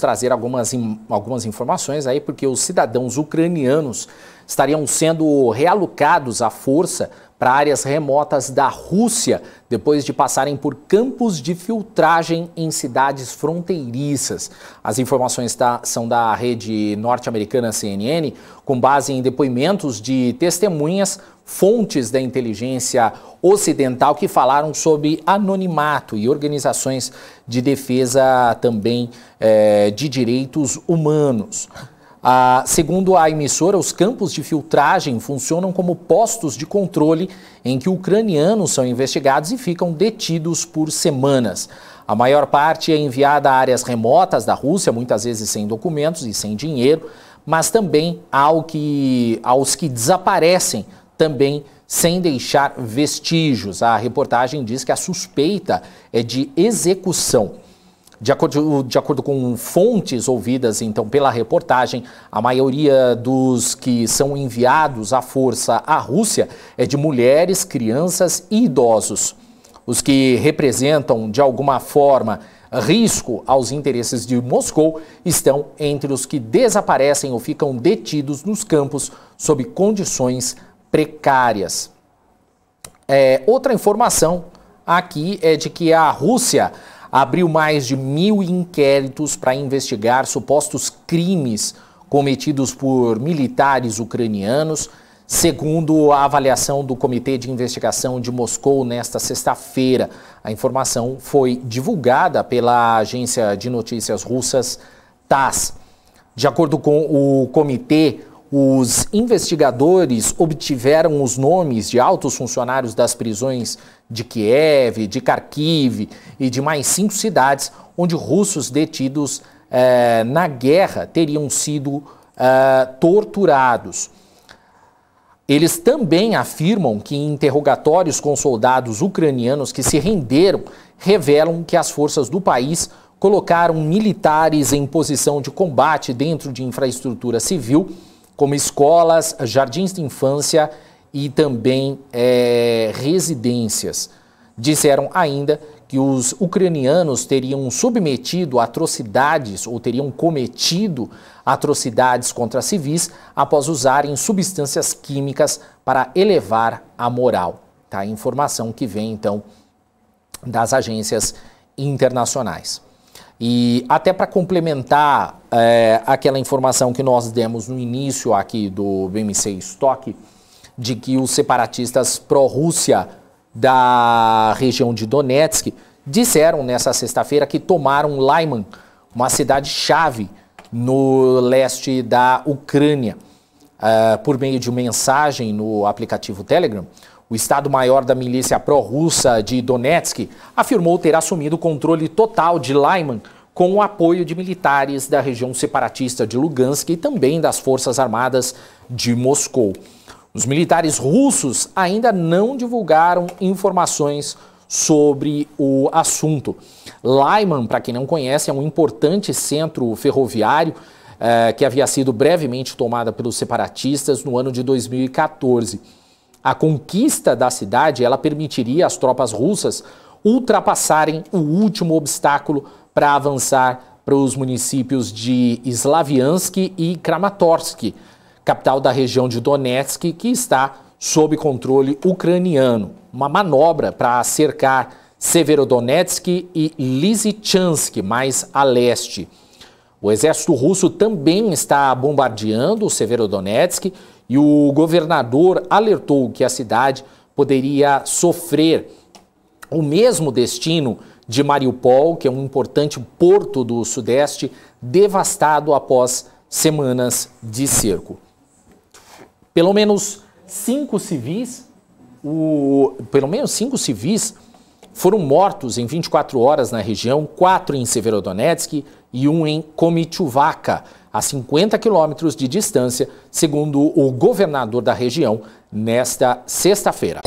trazer algumas, algumas informações aí, porque os cidadãos ucranianos estariam sendo realocados à força para áreas remotas da Rússia, depois de passarem por campos de filtragem em cidades fronteiriças. As informações da, tá, são da rede norte-americana CNN, com base em depoimentos de testemunhas, fontes da inteligência ocidental que falaram sobre anonimato e organizações de defesa também é, de direitos humanos. Ah, segundo a emissora, os campos de filtragem funcionam como postos de controle em que ucranianos são investigados e ficam detidos por semanas. A maior parte é enviada a áreas remotas da Rússia, muitas vezes sem documentos e sem dinheiro, mas também ao que, aos que desaparecem, também sem deixar vestígios. A reportagem diz que a suspeita é de execução. De acordo, de acordo com fontes ouvidas, então, pela reportagem, a maioria dos que são enviados à força à Rússia é de mulheres, crianças e idosos. Os que representam, de alguma forma, risco aos interesses de Moscou estão entre os que desaparecem ou ficam detidos nos campos sob condições precárias. É, outra informação aqui é de que a Rússia abriu mais de mil inquéritos para investigar supostos crimes cometidos por militares ucranianos, segundo a avaliação do Comitê de Investigação de Moscou nesta sexta-feira. A informação foi divulgada pela agência de notícias russas TASS. De acordo com o comitê, os investigadores obtiveram os nomes de altos funcionários das prisões de Kiev, de Kharkiv e de mais cinco cidades onde russos detidos eh, na guerra teriam sido eh, torturados. Eles também afirmam que interrogatórios com soldados ucranianos que se renderam revelam que as forças do país colocaram militares em posição de combate dentro de infraestrutura civil como escolas, jardins de infância e também é, residências. Disseram ainda que os ucranianos teriam submetido atrocidades ou teriam cometido atrocidades contra civis após usarem substâncias químicas para elevar a moral. Tá? Informação que vem então das agências internacionais. E até para complementar é, aquela informação que nós demos no início aqui do BMC Stock, de que os separatistas pró-Rússia da região de Donetsk disseram nessa sexta-feira que tomaram Lyman, uma cidade-chave no leste da Ucrânia uh, por meio de mensagem no aplicativo Telegram, o Estado-Maior da milícia pró-russa de Donetsk afirmou ter assumido o controle total de Lyman com o apoio de militares da região separatista de Lugansk e também das Forças Armadas de Moscou. Os militares russos ainda não divulgaram informações sobre o assunto. Lyman, para quem não conhece, é um importante centro ferroviário é, que havia sido brevemente tomada pelos separatistas no ano de 2014. A conquista da cidade ela permitiria às tropas russas ultrapassarem o último obstáculo para avançar para os municípios de Slaviansk e Kramatorsk, capital da região de Donetsk, que está sob controle ucraniano. Uma manobra para cercar Severodonetsk e Lysychansk, mais a leste. O exército russo também está bombardeando Severodonetsk e o governador alertou que a cidade poderia sofrer o mesmo destino de Mariupol, que é um importante porto do Sudeste, devastado após semanas de cerco. Pelo menos cinco civis, o, pelo menos cinco civis foram mortos em 24 horas na região, quatro em Severodonetsk, e um em Comitivaca, a 50 quilômetros de distância, segundo o governador da região, nesta sexta-feira.